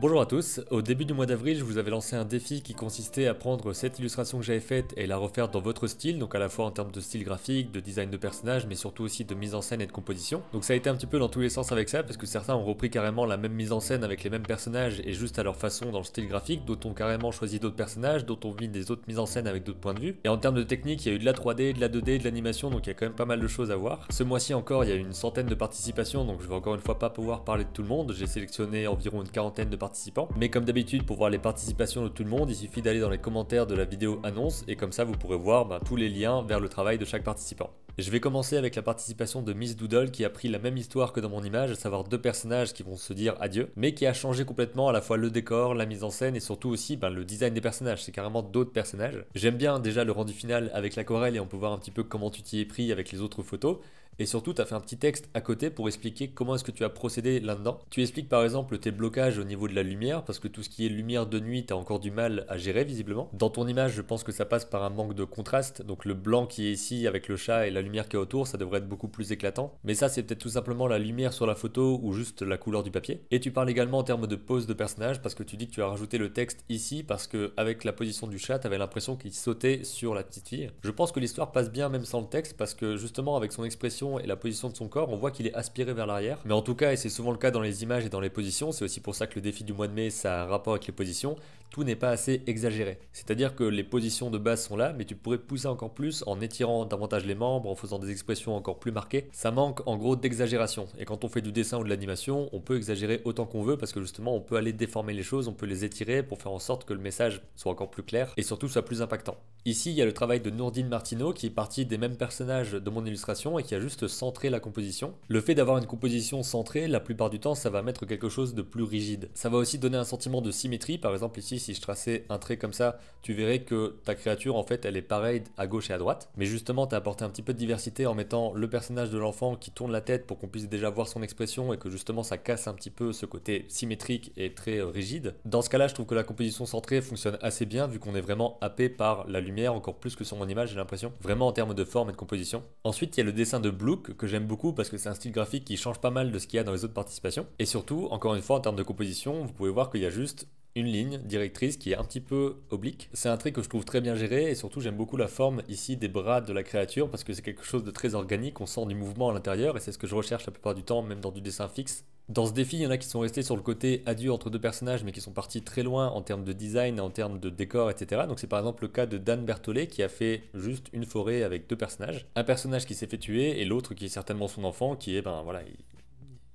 Bonjour à tous, au début du mois d'avril je vous avais lancé un défi qui consistait à prendre cette illustration que j'avais faite et la refaire dans votre style, donc à la fois en termes de style graphique, de design de personnage, mais surtout aussi de mise en scène et de composition. Donc ça a été un petit peu dans tous les sens avec ça, parce que certains ont repris carrément la même mise en scène avec les mêmes personnages et juste à leur façon dans le style graphique, d'autres ont carrément choisi d'autres personnages, d'autres ont mis des autres mises en scène avec d'autres points de vue. Et en termes de technique, il y a eu de la 3D, de la 2D, de l'animation, donc il y a quand même pas mal de choses à voir. Ce mois-ci encore, il y a eu une centaine de participations, donc je vais encore une fois pas pouvoir parler de tout le monde, j'ai sélectionné environ une quarantaine de participations mais comme d'habitude, pour voir les participations de tout le monde, il suffit d'aller dans les commentaires de la vidéo annonce et comme ça vous pourrez voir ben, tous les liens vers le travail de chaque participant. Je vais commencer avec la participation de Miss Doodle qui a pris la même histoire que dans mon image, à savoir deux personnages qui vont se dire adieu, mais qui a changé complètement à la fois le décor, la mise en scène et surtout aussi ben, le design des personnages, c'est carrément d'autres personnages. J'aime bien déjà le rendu final avec l'aquarelle et on peut voir un petit peu comment tu t'y es pris avec les autres photos, et surtout, tu as fait un petit texte à côté pour expliquer comment est-ce que tu as procédé là-dedans. Tu expliques par exemple tes blocages au niveau de la lumière, parce que tout ce qui est lumière de nuit, tu as encore du mal à gérer visiblement. Dans ton image, je pense que ça passe par un manque de contraste, donc le blanc qui est ici avec le chat et la lumière qui est autour, ça devrait être beaucoup plus éclatant. Mais ça, c'est peut-être tout simplement la lumière sur la photo ou juste la couleur du papier. Et tu parles également en termes de pose de personnage, parce que tu dis que tu as rajouté le texte ici, parce que avec la position du chat, tu avais l'impression qu'il sautait sur la petite fille. Je pense que l'histoire passe bien même sans le texte, parce que justement avec son expression, et la position de son corps, on voit qu'il est aspiré vers l'arrière. Mais en tout cas, et c'est souvent le cas dans les images et dans les positions, c'est aussi pour ça que le défi du mois de mai, ça a un rapport avec les positions, tout n'est pas assez exagéré. C'est-à-dire que les positions de base sont là, mais tu pourrais pousser encore plus en étirant davantage les membres, en faisant des expressions encore plus marquées. Ça manque en gros d'exagération. Et quand on fait du dessin ou de l'animation, on peut exagérer autant qu'on veut parce que justement, on peut aller déformer les choses, on peut les étirer pour faire en sorte que le message soit encore plus clair et surtout soit plus impactant. Ici, il y a le travail de Nourdine Martineau qui est parti des mêmes personnages de mon illustration et qui a juste centré la composition. Le fait d'avoir une composition centrée, la plupart du temps, ça va mettre quelque chose de plus rigide. Ça va aussi donner un sentiment de symétrie. Par exemple, ici, si je traçais un trait comme ça, tu verrais que ta créature, en fait, elle est pareille à gauche et à droite. Mais justement, tu as apporté un petit peu de diversité en mettant le personnage de l'enfant qui tourne la tête pour qu'on puisse déjà voir son expression et que justement, ça casse un petit peu ce côté symétrique et très rigide. Dans ce cas-là, je trouve que la composition centrée fonctionne assez bien vu qu'on est vraiment happé par la lumière encore plus que sur mon image, j'ai l'impression. Vraiment en termes de forme et de composition. Ensuite, il y a le dessin de Blook que j'aime beaucoup parce que c'est un style graphique qui change pas mal de ce qu'il y a dans les autres participations. Et surtout, encore une fois, en termes de composition, vous pouvez voir qu'il y a juste une ligne directrice qui est un petit peu oblique. C'est un trait que je trouve très bien géré et surtout j'aime beaucoup la forme ici des bras de la créature parce que c'est quelque chose de très organique, on sent du mouvement à l'intérieur et c'est ce que je recherche la plupart du temps, même dans du dessin fixe. Dans ce défi, il y en a qui sont restés sur le côté adieu entre deux personnages mais qui sont partis très loin en termes de design, en termes de décor, etc. Donc c'est par exemple le cas de Dan Berthollet qui a fait juste une forêt avec deux personnages. Un personnage qui s'est fait tuer et l'autre qui est certainement son enfant qui est, ben voilà, il,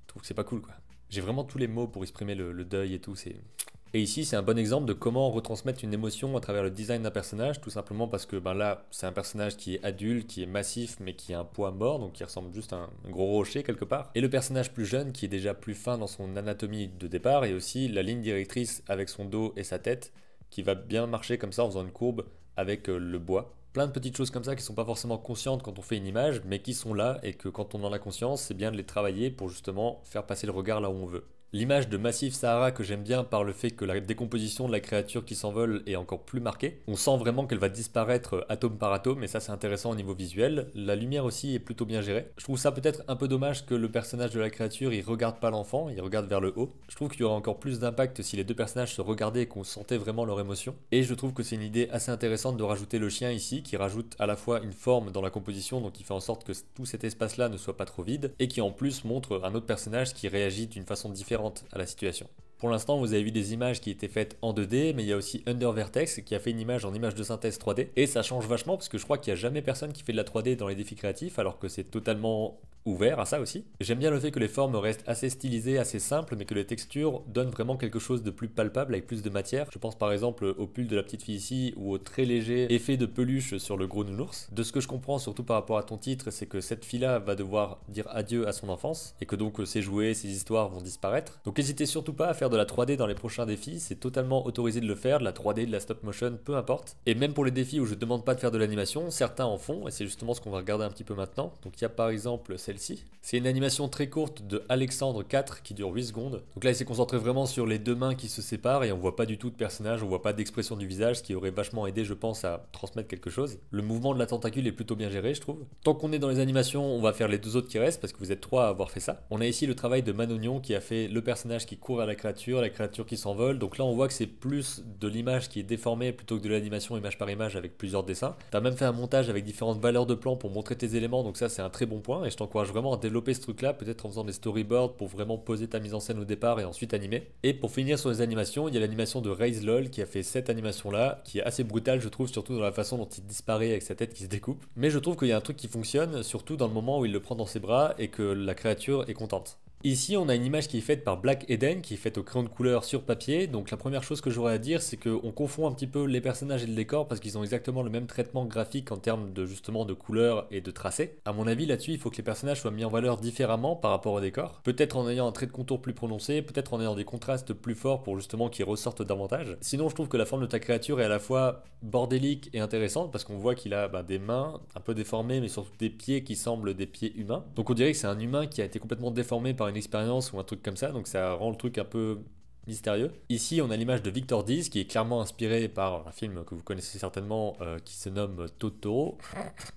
trouve que c'est pas cool quoi. J'ai vraiment tous les mots pour exprimer le, le deuil et tout, c'est... Et ici, c'est un bon exemple de comment retransmettre une émotion à travers le design d'un personnage, tout simplement parce que ben là, c'est un personnage qui est adulte, qui est massif, mais qui a un poids mort, donc qui ressemble juste à un gros rocher quelque part. Et le personnage plus jeune, qui est déjà plus fin dans son anatomie de départ, et aussi la ligne directrice avec son dos et sa tête, qui va bien marcher comme ça en faisant une courbe avec euh, le bois. Plein de petites choses comme ça qui sont pas forcément conscientes quand on fait une image, mais qui sont là et que quand on en a conscience, c'est bien de les travailler pour justement faire passer le regard là où on veut. L'image de Massif Sahara que j'aime bien par le fait que la décomposition de la créature qui s'envole est encore plus marquée. On sent vraiment qu'elle va disparaître atome par atome et ça c'est intéressant au niveau visuel. La lumière aussi est plutôt bien gérée. Je trouve ça peut-être un peu dommage que le personnage de la créature il regarde pas l'enfant, il regarde vers le haut. Je trouve qu'il y aurait encore plus d'impact si les deux personnages se regardaient et qu'on sentait vraiment leur émotion. Et je trouve que c'est une idée assez intéressante de rajouter le chien ici qui rajoute à la fois une forme dans la composition donc qui fait en sorte que tout cet espace là ne soit pas trop vide et qui en plus montre un autre personnage qui réagit d'une façon différente à la situation. Pour l'instant, vous avez vu des images qui étaient faites en 2D, mais il y a aussi Under Vertex qui a fait une image en image de synthèse 3D. Et ça change vachement parce que je crois qu'il n'y a jamais personne qui fait de la 3D dans les défis créatifs, alors que c'est totalement ouvert à ça aussi. J'aime bien le fait que les formes restent assez stylisées, assez simples, mais que les textures donnent vraiment quelque chose de plus palpable avec plus de matière. Je pense par exemple au pull de la petite fille ici ou au très léger effet de peluche sur le gros nounours. De ce que je comprends surtout par rapport à ton titre, c'est que cette fille-là va devoir dire adieu à son enfance et que donc euh, ses jouets, ses histoires vont disparaître. Donc n'hésitez surtout pas à faire de la 3D dans les prochains défis, c'est totalement autorisé de le faire, de la 3D, de la stop motion, peu importe. Et même pour les défis où je demande pas de faire de l'animation, certains en font et c'est justement ce qu'on va regarder un petit peu maintenant. Donc il y a par exemple cette c'est une animation très courte de Alexandre 4 qui dure 8 secondes. Donc là, il s'est concentré vraiment sur les deux mains qui se séparent et on voit pas du tout de personnage, on voit pas d'expression du visage, ce qui aurait vachement aidé, je pense, à transmettre quelque chose. Le mouvement de la tentacule est plutôt bien géré, je trouve. Tant qu'on est dans les animations, on va faire les deux autres qui restent parce que vous êtes trois à avoir fait ça. On a ici le travail de Manonion qui a fait le personnage qui court vers la créature, la créature qui s'envole. Donc là, on voit que c'est plus de l'image qui est déformée plutôt que de l'animation image par image avec plusieurs dessins. T'as même fait un montage avec différentes valeurs de plan pour montrer tes éléments, donc ça, c'est un très bon point et je t'encourage vraiment développer ce truc-là, peut-être en faisant des storyboards pour vraiment poser ta mise en scène au départ et ensuite animer. Et pour finir sur les animations, il y a l'animation de Raise LOL qui a fait cette animation-là, qui est assez brutale, je trouve, surtout dans la façon dont il disparaît avec sa tête qui se découpe. Mais je trouve qu'il y a un truc qui fonctionne, surtout dans le moment où il le prend dans ses bras et que la créature est contente. Ici, on a une image qui est faite par Black Eden, qui est faite au crayon de couleur sur papier. Donc la première chose que j'aurais à dire, c'est qu'on confond un petit peu les personnages et le décor parce qu'ils ont exactement le même traitement graphique en termes de justement de couleur et de tracé. À mon avis, là-dessus, il faut que les personnages soient mis en valeur différemment par rapport au décor. Peut-être en ayant un trait de contour plus prononcé, peut-être en ayant des contrastes plus forts pour justement qu'ils ressortent davantage. Sinon, je trouve que la forme de ta créature est à la fois bordélique et intéressante parce qu'on voit qu'il a bah, des mains un peu déformées, mais surtout des pieds qui semblent des pieds humains. Donc on dirait que c'est un humain qui a été complètement déformé par une expérience ou un truc comme ça. Donc ça rend le truc un peu mystérieux. Ici, on a l'image de Victor Diz qui est clairement inspiré par un film que vous connaissez certainement euh, qui se nomme Toto.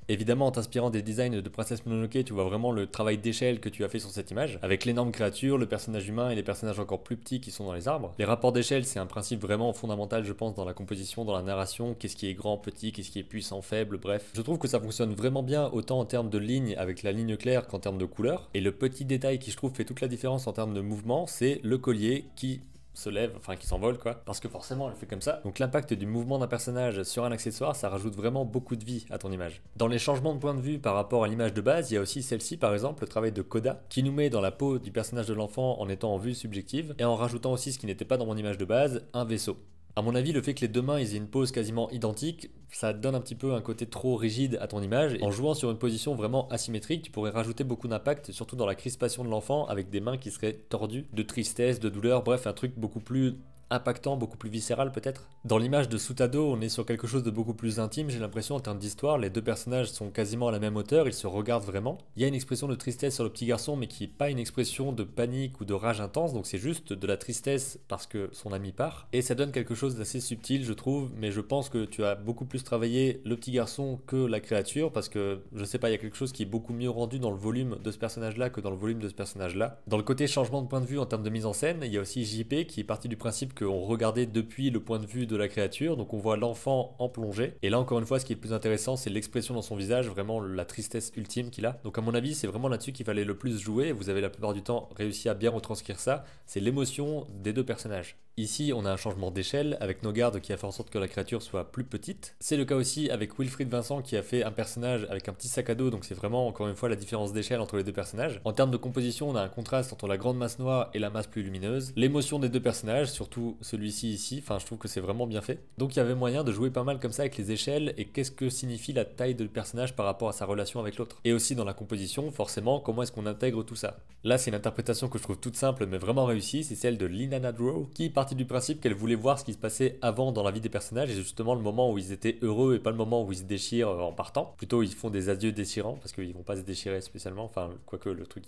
Évidemment, en t'inspirant des designs de Princesse Mononoke, tu vois vraiment le travail d'échelle que tu as fait sur cette image avec l'énorme créature, le personnage humain et les personnages encore plus petits qui sont dans les arbres. Les rapports d'échelle, c'est un principe vraiment fondamental, je pense, dans la composition, dans la narration. Qu'est-ce qui est grand, petit, qu'est-ce qui est puissant, faible, bref. Je trouve que ça fonctionne vraiment bien autant en termes de ligne avec la ligne claire qu'en termes de couleurs. Et le petit détail qui, je trouve, fait toute la différence en termes de mouvement, c'est le collier qui se lève, enfin qui s'envole quoi, parce que forcément elle fait comme ça. Donc l'impact du mouvement d'un personnage sur un accessoire, ça rajoute vraiment beaucoup de vie à ton image. Dans les changements de point de vue par rapport à l'image de base, il y a aussi celle-ci par exemple, le travail de Koda, qui nous met dans la peau du personnage de l'enfant en étant en vue subjective et en rajoutant aussi ce qui n'était pas dans mon image de base, un vaisseau. À mon avis, le fait que les deux mains aient une pose quasiment identique, ça donne un petit peu un côté trop rigide à ton image. en jouant sur une position vraiment asymétrique, tu pourrais rajouter beaucoup d'impact, surtout dans la crispation de l'enfant, avec des mains qui seraient tordues de tristesse, de douleur, bref, un truc beaucoup plus impactant, beaucoup plus viscéral peut-être. Dans l'image de Soutado, on est sur quelque chose de beaucoup plus intime, j'ai l'impression en termes d'histoire, les deux personnages sont quasiment à la même hauteur, ils se regardent vraiment. Il y a une expression de tristesse sur le petit garçon, mais qui n'est pas une expression de panique ou de rage intense, donc c'est juste de la tristesse parce que son ami part. Et ça donne quelque chose d'assez subtil, je trouve, mais je pense que tu as beaucoup plus travaillé le petit garçon que la créature, parce que je sais pas, il y a quelque chose qui est beaucoup mieux rendu dans le volume de ce personnage-là que dans le volume de ce personnage-là. Dans le côté changement de point de vue en termes de mise en scène, il y a aussi JP qui est parti du principe qu'on regardait depuis le point de vue de la créature. Donc on voit l'enfant en plongée. Et là encore une fois, ce qui est le plus intéressant, c'est l'expression dans son visage, vraiment la tristesse ultime qu'il a. Donc à mon avis, c'est vraiment là-dessus qu'il fallait le plus jouer. Vous avez la plupart du temps réussi à bien retranscrire ça. C'est l'émotion des deux personnages. Ici, on a un changement d'échelle avec Nogard qui a fait en sorte que la créature soit plus petite. C'est le cas aussi avec Wilfried Vincent qui a fait un personnage avec un petit sac à dos, donc c'est vraiment encore une fois la différence d'échelle entre les deux personnages. En termes de composition, on a un contraste entre la grande masse noire et la masse plus lumineuse. L'émotion des deux personnages, surtout celui-ci ici, enfin je trouve que c'est vraiment bien fait. Donc il y avait moyen de jouer pas mal comme ça avec les échelles et qu'est-ce que signifie la taille de personnage par rapport à sa relation avec l'autre. Et aussi dans la composition, forcément, comment est-ce qu'on intègre tout ça. Là, c'est une interprétation que je trouve toute simple mais vraiment réussie, c'est celle de Lina Draw qui part du principe qu'elle voulait voir ce qui se passait avant dans la vie des personnages et justement le moment où ils étaient heureux et pas le moment où ils se déchirent en partant. Plutôt, ils font des adieux déchirants parce qu'ils vont pas se déchirer spécialement. Enfin, quoique le truc,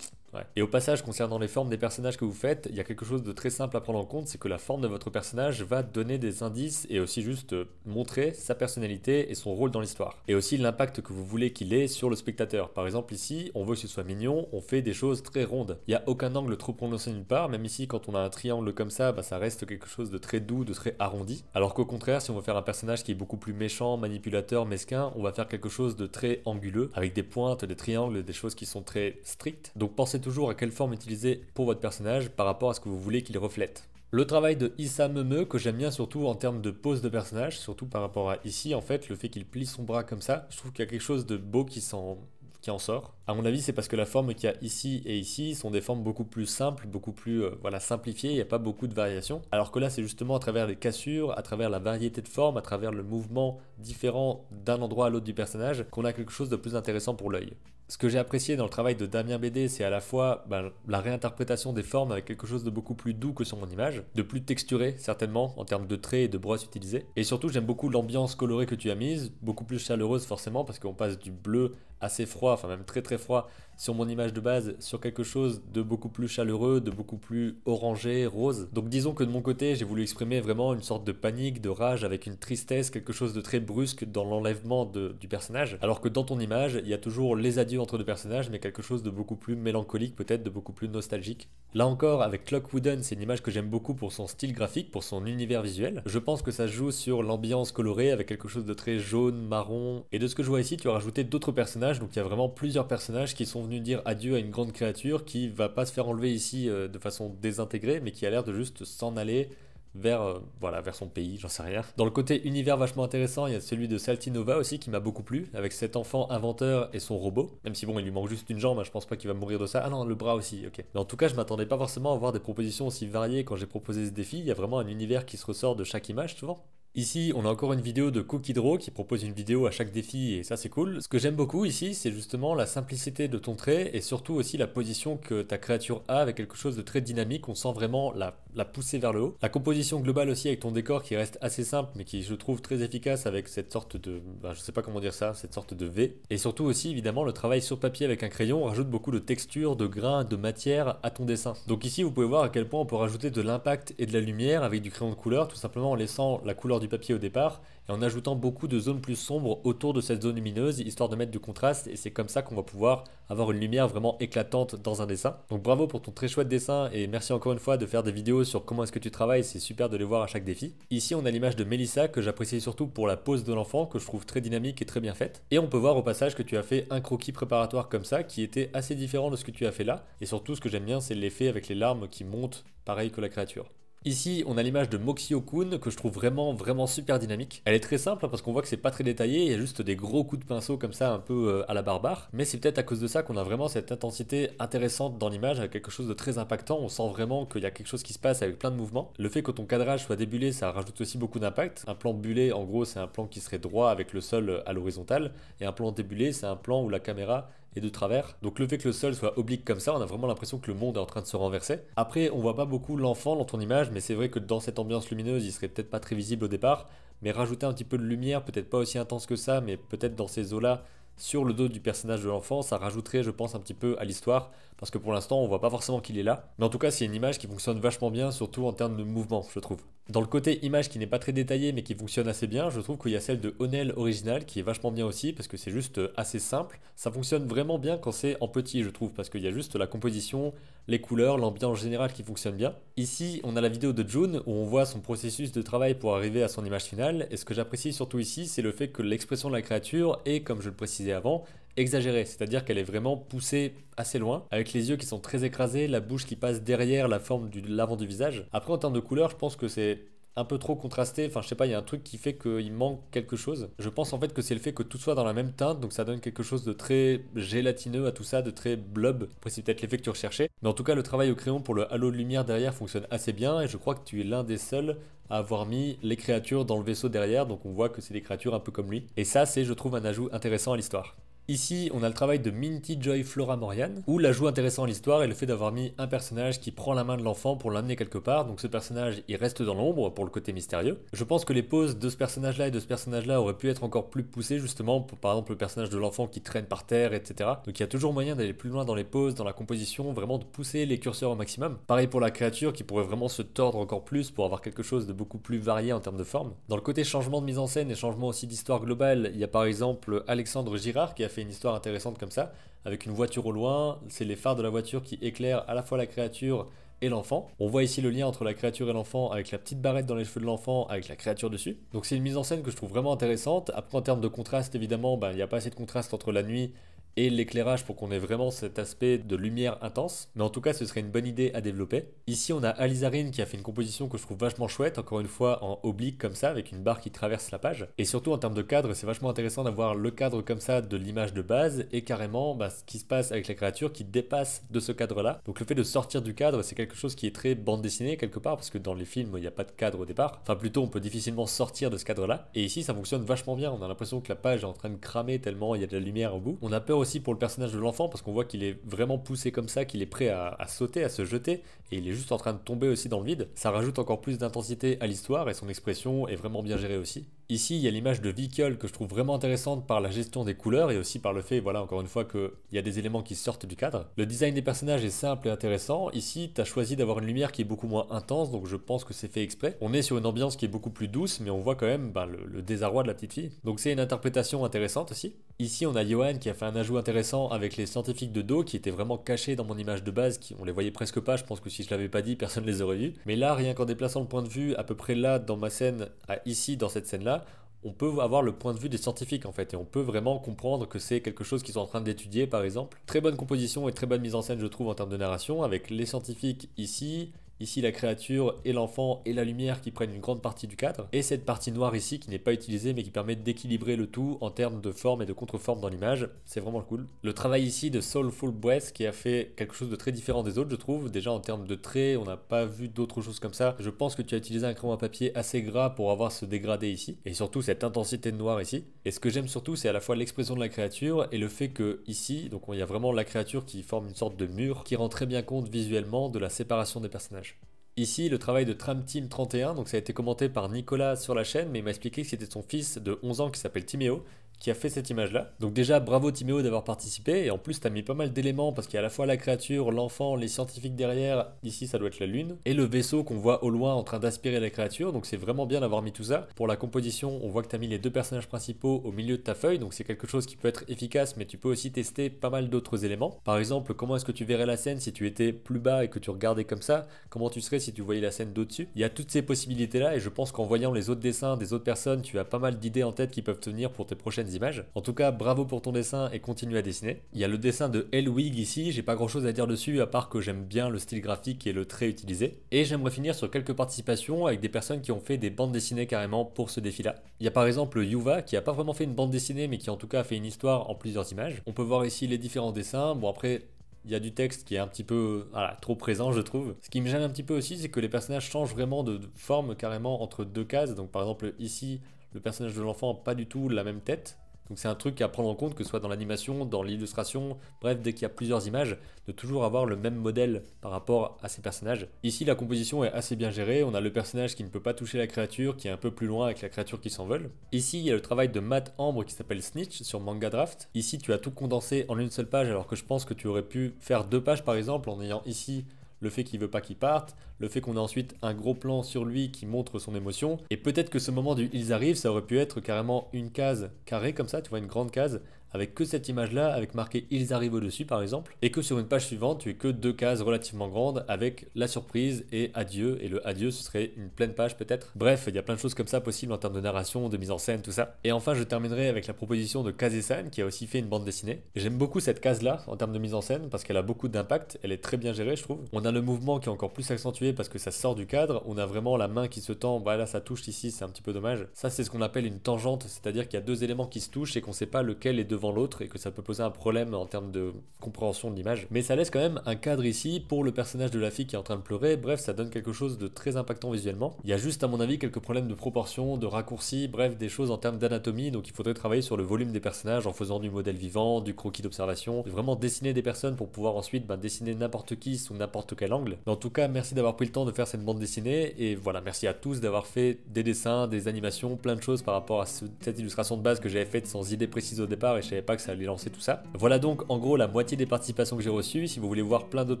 ouais. Et au passage, concernant les formes des personnages que vous faites, il y a quelque chose de très simple à prendre en compte, c'est que la forme de votre personnage va donner des indices et aussi juste euh, montrer sa personnalité et son rôle dans l'histoire. Et aussi l'impact que vous voulez qu'il ait sur le spectateur. Par exemple, ici, on veut que ce soit mignon, on fait des choses très rondes. Il n'y a aucun angle trop prononcé nulle part, même ici, quand on a un triangle comme ça, bah, ça reste quelque chose de très doux, de très arrondi. Alors qu'au contraire, si on veut faire un personnage qui est beaucoup plus méchant, manipulateur, mesquin, on va faire quelque chose de très anguleux, avec des pointes, des triangles, des choses qui sont très strictes. Donc pensez toujours à quelle forme utiliser pour votre personnage par rapport à ce que vous voulez qu'il reflète. Le travail de Issa Meme, que j'aime bien surtout en termes de pose de personnage, surtout par rapport à ici en fait, le fait qu'il plie son bras comme ça, je trouve qu'il y a quelque chose de beau qui s'en qui en sort. À mon avis, c'est parce que la forme qu'il y a ici et ici sont des formes beaucoup plus simples, beaucoup plus euh, voilà, simplifiées, il n'y a pas beaucoup de variations. Alors que là, c'est justement à travers les cassures, à travers la variété de formes, à travers le mouvement différent d'un endroit à l'autre du personnage, qu'on a quelque chose de plus intéressant pour l'œil ce que j'ai apprécié dans le travail de Damien BD, c'est à la fois ben, la réinterprétation des formes avec quelque chose de beaucoup plus doux que sur mon image, de plus texturé certainement en termes de traits et de brosses utilisées. Et surtout, j'aime beaucoup l'ambiance colorée que tu as mise, beaucoup plus chaleureuse forcément parce qu'on passe du bleu assez froid, enfin même très très froid, sur mon image de base sur quelque chose de beaucoup plus chaleureux, de beaucoup plus orangé, rose. Donc disons que de mon côté, j'ai voulu exprimer vraiment une sorte de panique, de rage, avec une tristesse, quelque chose de très brusque dans l'enlèvement du personnage. Alors que dans ton image, il y a toujours les adieux entre deux personnages, mais quelque chose de beaucoup plus mélancolique, peut-être de beaucoup plus nostalgique. Là encore, avec Clock c'est une image que j'aime beaucoup pour son style graphique, pour son univers visuel. Je pense que ça joue sur l'ambiance colorée avec quelque chose de très jaune, marron. Et de ce que je vois ici, tu as rajouté d'autres personnages, donc il y a vraiment plusieurs personnages qui sont dire adieu à une grande créature qui va pas se faire enlever ici euh, de façon désintégrée, mais qui a l'air de juste s'en aller vers, euh, voilà, vers son pays, j'en sais rien. Dans le côté univers vachement intéressant, il y a celui de Saltinova aussi qui m'a beaucoup plu, avec cet enfant inventeur et son robot. Même si bon, il lui manque juste une jambe, hein, je pense pas qu'il va mourir de ça. Ah non, le bras aussi, ok. Mais en tout cas, je m'attendais pas forcément à voir des propositions aussi variées quand j'ai proposé ce défi. Il y a vraiment un univers qui se ressort de chaque image souvent. Ici, on a encore une vidéo de Cookie Draw qui propose une vidéo à chaque défi et ça c'est cool. Ce que j'aime beaucoup ici, c'est justement la simplicité de ton trait et surtout aussi la position que ta créature a avec quelque chose de très dynamique. On sent vraiment la, la poussée vers le haut. La composition globale aussi avec ton décor qui reste assez simple mais qui je trouve très efficace avec cette sorte de... Ben, je sais pas comment dire ça, cette sorte de V. Et surtout aussi évidemment le travail sur papier avec un crayon rajoute beaucoup de texture, de grains, de matière à ton dessin. Donc ici vous pouvez voir à quel point on peut rajouter de l'impact et de la lumière avec du crayon de couleur tout simplement en laissant la couleur du papier au départ et en ajoutant beaucoup de zones plus sombres autour de cette zone lumineuse histoire de mettre du contraste et c'est comme ça qu'on va pouvoir avoir une lumière vraiment éclatante dans un dessin. Donc bravo pour ton très chouette dessin et merci encore une fois de faire des vidéos sur comment est-ce que tu travailles, c'est super de les voir à chaque défi. Ici on a l'image de Melissa que j'apprécie surtout pour la pose de l'enfant que je trouve très dynamique et très bien faite. Et on peut voir au passage que tu as fait un croquis préparatoire comme ça qui était assez différent de ce que tu as fait là et surtout ce que j'aime bien c'est l'effet avec les larmes qui montent pareil que la créature. Ici, on a l'image de Moxie Okun que je trouve vraiment, vraiment super dynamique. Elle est très simple parce qu'on voit que c'est pas très détaillé, il y a juste des gros coups de pinceau comme ça, un peu euh, à la barbare. Mais c'est peut-être à cause de ça qu'on a vraiment cette intensité intéressante dans l'image, avec quelque chose de très impactant. On sent vraiment qu'il y a quelque chose qui se passe avec plein de mouvements. Le fait que ton cadrage soit débulé, ça rajoute aussi beaucoup d'impact. Un plan bulé, en gros, c'est un plan qui serait droit avec le sol euh, à l'horizontale, et un plan débulé, c'est un plan où la caméra et de travers. Donc le fait que le sol soit oblique comme ça, on a vraiment l'impression que le monde est en train de se renverser. Après, on voit pas beaucoup l'enfant dans ton image, mais c'est vrai que dans cette ambiance lumineuse, il serait peut-être pas très visible au départ. Mais rajouter un petit peu de lumière, peut-être pas aussi intense que ça, mais peut-être dans ces eaux-là, sur le dos du personnage de l'enfant, ça rajouterait, je pense, un petit peu à l'histoire, parce que pour l'instant, on voit pas forcément qu'il est là. Mais en tout cas, c'est une image qui fonctionne vachement bien, surtout en termes de mouvement, je trouve. Dans le côté image qui n'est pas très détaillé mais qui fonctionne assez bien, je trouve qu'il y a celle de Honel original qui est vachement bien aussi parce que c'est juste euh, assez simple. Ça fonctionne vraiment bien quand c'est en petit, je trouve, parce qu'il y a juste la composition, les couleurs, l'ambiance générale qui fonctionne bien. Ici, on a la vidéo de June où on voit son processus de travail pour arriver à son image finale. Et ce que j'apprécie surtout ici, c'est le fait que l'expression de la créature est, comme je le précisais avant, exagérée, c'est-à-dire qu'elle est vraiment poussée assez loin, avec les yeux qui sont très écrasés, la bouche qui passe derrière la forme de l'avant du visage. Après, en termes de couleur, je pense que c'est un peu trop contrasté. Enfin, je sais pas, il y a un truc qui fait qu'il manque quelque chose. Je pense en fait que c'est le fait que tout soit dans la même teinte, donc ça donne quelque chose de très gélatineux à tout ça, de très blob. Après, c'est peut-être l'effet que tu recherchais. Mais en tout cas, le travail au crayon pour le halo de lumière derrière fonctionne assez bien, et je crois que tu es l'un des seuls à avoir mis les créatures dans le vaisseau derrière, donc on voit que c'est des créatures un peu comme lui. Et ça, c'est, je trouve, un ajout intéressant à l'histoire. Ici, on a le travail de Minty Joy Flora Morian, où l'ajout intéressant à l'histoire est le fait d'avoir mis un personnage qui prend la main de l'enfant pour l'amener quelque part, donc ce personnage il reste dans l'ombre pour le côté mystérieux. Je pense que les poses de ce personnage-là et de ce personnage-là auraient pu être encore plus poussées justement pour par exemple le personnage de l'enfant qui traîne par terre, etc. Donc il y a toujours moyen d'aller plus loin dans les poses, dans la composition, vraiment de pousser les curseurs au maximum. Pareil pour la créature qui pourrait vraiment se tordre encore plus pour avoir quelque chose de beaucoup plus varié en termes de forme. Dans le côté changement de mise en scène et changement aussi d'histoire globale, il y a par exemple Alexandre Girard qui a fait une histoire intéressante comme ça, avec une voiture au loin, c'est les phares de la voiture qui éclairent à la fois la créature et l'enfant. On voit ici le lien entre la créature et l'enfant avec la petite barrette dans les cheveux de l'enfant avec la créature dessus. Donc c'est une mise en scène que je trouve vraiment intéressante. Après en termes de contraste évidemment, ben, il n'y a pas assez de contraste entre la nuit et l'éclairage pour qu'on ait vraiment cet aspect de lumière intense. Mais en tout cas, ce serait une bonne idée à développer. Ici, on a Alizarine qui a fait une composition que je trouve vachement chouette, encore une fois en oblique comme ça, avec une barre qui traverse la page. Et surtout en termes de cadre, c'est vachement intéressant d'avoir le cadre comme ça de l'image de base et carrément bah, ce qui se passe avec la créature qui dépasse de ce cadre-là. Donc le fait de sortir du cadre, c'est quelque chose qui est très bande dessinée quelque part, parce que dans les films, il n'y a pas de cadre au départ. Enfin, plutôt, on peut difficilement sortir de ce cadre-là. Et ici, ça fonctionne vachement bien. On a l'impression que la page est en train de cramer tellement il y a de la lumière au bout. On a peur aussi pour le personnage de l'enfant parce qu'on voit qu'il est vraiment poussé comme ça, qu'il est prêt à, sauter, à se jeter et il est juste en train de tomber aussi dans le vide. Ça rajoute encore plus d'intensité à l'histoire et son expression est vraiment bien gérée aussi. Ici, il y a l'image de Vicole que je trouve vraiment intéressante par la gestion des couleurs et aussi par le fait, voilà, encore une fois, qu'il y a des éléments qui sortent du cadre. Le design des personnages est simple et intéressant. Ici, tu as choisi d'avoir une lumière qui est beaucoup moins intense, donc je pense que c'est fait exprès. On est sur une ambiance qui est beaucoup plus douce, mais on voit quand même bah, le, désarroi de la petite fille. Donc c'est une interprétation intéressante aussi. Ici, on a Johan qui a fait un ajout intéressant avec les scientifiques de dos qui étaient vraiment cachés dans mon image de base, qui on les voyait presque pas. Je pense que si je l'avais pas dit, personne ne les aurait vus. Mais là, rien qu'en déplaçant le point de vue à peu près là dans ma scène à ici dans cette scène là, on peut avoir le point de vue des scientifiques en fait, et on peut vraiment comprendre que c'est quelque chose qu'ils sont en train d'étudier par exemple. Très bonne composition et très bonne mise en scène je trouve en termes de narration, avec les scientifiques ici, Ici, la créature et l'enfant et la lumière qui prennent une grande partie du cadre. Et cette partie noire ici qui n'est pas utilisée mais qui permet d'équilibrer le tout en termes de forme et de contreforme dans l'image. C'est vraiment cool. Le travail ici de Soulful Breath qui a fait quelque chose de très différent des autres, je trouve. Déjà en termes de traits, on n'a pas vu d'autres choses comme ça. Je pense que tu as utilisé un crayon à papier assez gras pour avoir ce dégradé ici. Et surtout cette intensité de noir ici. Et ce que j'aime surtout, c'est à la fois l'expression de la créature et le fait que ici, donc il y a vraiment la créature qui forme une sorte de mur qui rend très bien compte visuellement de la séparation des personnages. Ici, le travail de Tram Team 31, donc ça a été commenté par Nicolas sur la chaîne, mais il m'a expliqué que c'était son fils de 11 ans qui s'appelle Timéo qui a fait cette image-là. Donc déjà, bravo Timéo d'avoir participé, et en plus, tu as mis pas mal d'éléments, parce qu'il y a à la fois la créature, l'enfant, les scientifiques derrière, ici ça doit être la lune, et le vaisseau qu'on voit au loin en train d'aspirer la créature, donc c'est vraiment bien d'avoir mis tout ça. Pour la composition, on voit que tu as mis les deux personnages principaux au milieu de ta feuille, donc c'est quelque chose qui peut être efficace, mais tu peux aussi tester pas mal d'autres éléments. Par exemple, comment est-ce que tu verrais la scène si tu étais plus bas et que tu regardais comme ça Comment tu serais si tu voyais la scène d'au-dessus Il y a toutes ces possibilités-là, et je pense qu'en voyant les autres dessins des autres personnes, tu as pas mal d'idées en tête qui peuvent tenir pour tes prochaines images. En tout cas, bravo pour ton dessin et continue à dessiner. Il y a le dessin de Hellwig ici, j'ai pas grand chose à dire dessus à part que j'aime bien le style graphique et le trait utilisé. Et j'aimerais finir sur quelques participations avec des personnes qui ont fait des bandes dessinées carrément pour ce défi là. Il y a par exemple Yuva qui a pas vraiment fait une bande dessinée mais qui en tout cas a fait une histoire en plusieurs images. On peut voir ici les différents dessins. Bon après il y a du texte qui est un petit peu trop présent, je trouve. Ce qui me gêne un petit peu aussi, c'est que les personnages changent vraiment de forme carrément entre deux cases. Donc par exemple ici, le personnage de l'enfant n'a pas du tout la même tête. Donc c'est un truc à prendre en compte, que ce soit dans l'animation, dans l'illustration, bref, dès qu'il y a plusieurs images, de toujours avoir le même modèle par rapport à ces personnages. Ici, la composition est assez bien gérée, on a le personnage qui ne peut pas toucher la créature, qui est un peu plus loin avec la créature qui s'envole. Ici, il y a le travail de Matt Ambre qui s'appelle Snitch sur Manga Draft. Ici, tu as tout condensé en une seule page, alors que je pense que tu aurais pu faire deux pages par exemple, en ayant ici le fait qu'il veut pas qu'il parte, le fait qu'on a ensuite un gros plan sur lui qui montre son émotion. Et peut-être que ce moment du ils arrivent, ça aurait pu être carrément une case carrée comme ça, tu vois, une grande case avec que cette image-là, avec marqué ils arrivent au-dessus par exemple, et que sur une page suivante, tu es que deux cases relativement grandes avec la surprise et adieu, et le adieu ce serait une pleine page peut-être. Bref, il y a plein de choses comme ça possibles en termes de narration, de mise en scène, tout ça. Et enfin, je terminerai avec la proposition de Kazesan qui a aussi fait une bande dessinée. J'aime beaucoup cette case-là en termes de mise en scène parce qu'elle a beaucoup d'impact, elle est très bien gérée je trouve. On a le mouvement qui est encore plus accentué parce que ça sort du cadre, on a vraiment la main qui se tend, voilà bah ça touche ici, c'est un petit peu dommage. Ça c'est ce qu'on appelle une tangente, c'est-à-dire qu'il y a deux éléments qui se touchent et qu'on sait pas lequel est devant l'autre et que ça peut poser un problème en termes de compréhension de l'image. Mais ça laisse quand même un cadre ici pour le personnage de la fille qui est en train de pleurer. Bref, ça donne quelque chose de très impactant visuellement. Il y a juste à mon avis quelques problèmes de proportion, de raccourcis, bref, des choses en termes d'anatomie. Donc il faudrait travailler sur le volume des personnages en faisant du modèle vivant, du croquis d'observation, vraiment dessiner des personnes pour pouvoir ensuite ben, dessiner n'importe qui sous n'importe quel angle. en tout cas, merci d'avoir pris le temps de faire cette bande dessinée et voilà, merci à tous d'avoir fait des dessins, des animations, plein de choses par rapport à cette illustration de base que j'avais faite sans idée précise au départ et savais pas que ça allait lancer tout ça. Voilà donc en gros la moitié des participations que j'ai reçues. Si vous voulez voir plein d'autres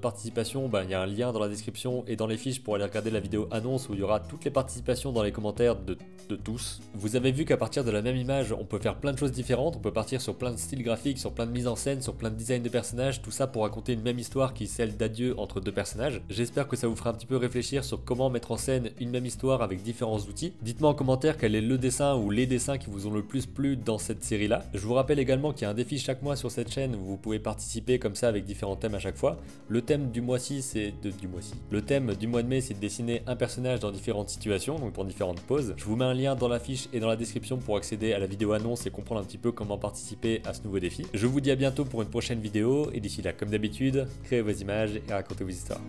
participations, ben, il y a un lien dans la description et dans les fiches pour aller regarder la vidéo annonce où il y aura toutes les participations dans les commentaires de, de tous. Vous avez vu qu'à partir de la même image, on peut faire plein de choses différentes. On peut partir sur plein de styles graphiques, sur plein de mises en scène, sur plein de design de personnages, tout ça pour raconter une même histoire qui est celle d'adieu entre deux personnages. J'espère que ça vous fera un petit peu réfléchir sur comment mettre en scène une même histoire avec différents outils. Dites-moi en commentaire quel est le dessin ou les dessins qui vous ont le plus plu dans cette série là. Je vous rappelle également qu'il y a un défi chaque mois sur cette chaîne où vous pouvez participer comme ça avec différents thèmes à chaque fois. Le thème du mois-ci, c'est de, du mois-ci. Le thème du mois de mai, c'est de dessiner un personnage dans différentes situations, donc pour différentes pauses. Je vous mets un lien dans la fiche et dans la description pour accéder à la vidéo annonce et comprendre un petit peu comment participer à ce nouveau défi. Je vous dis à bientôt pour une prochaine vidéo et d'ici là, comme d'habitude, créez vos images et racontez vos histoires.